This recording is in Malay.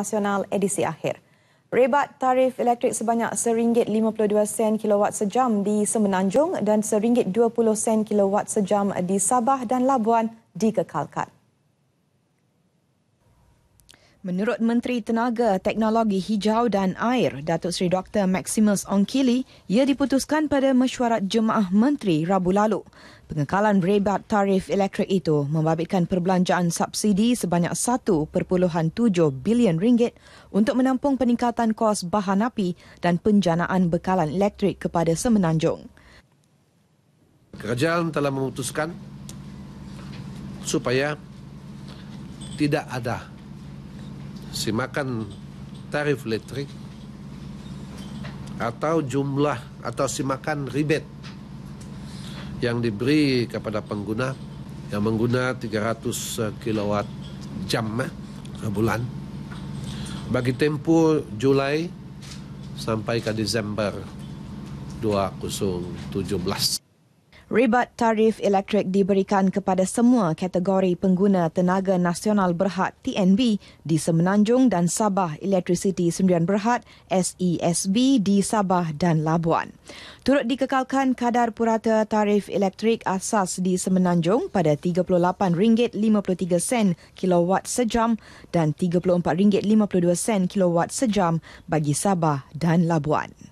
nasional edisi akhir. Rebat tarif elektrik sebanyak RM1.52 kilowatt sejam di Semenanjung dan RM1.20 kilowatt sejam di Sabah dan Labuan dikekalkan. Menurut Menteri Tenaga Teknologi Hijau dan Air, Datuk Seri Dr. Maximus Onkili, ia diputuskan pada mesyuarat Jemaah Menteri Rabu lalu. Pengekalan rebat tarif elektrik itu membabitkan perbelanjaan subsidi sebanyak 1.7 bilion ringgit untuk menampung peningkatan kos bahan api dan penjanaan bekalan elektrik kepada Semenanjung. Kerajaan telah memutuskan supaya tidak ada simakan tarif listrik atau jumlah atau simakan ribet yang diberi kepada pengguna yang mengguna 300 eh, kilowatt jam sebulan eh, bagi tempo Julai sampai ke Desember 2017. Rebat tarif elektrik diberikan kepada semua kategori pengguna tenaga nasional berhad TNB di Semenanjung dan Sabah Electricity Sembilan Berhad SESB di Sabah dan Labuan. Turut dikekalkan kadar purata tarif elektrik asas di Semenanjung pada RM38.53 kilowatt sejam dan RM34.52 kilowatt sejam bagi Sabah dan Labuan.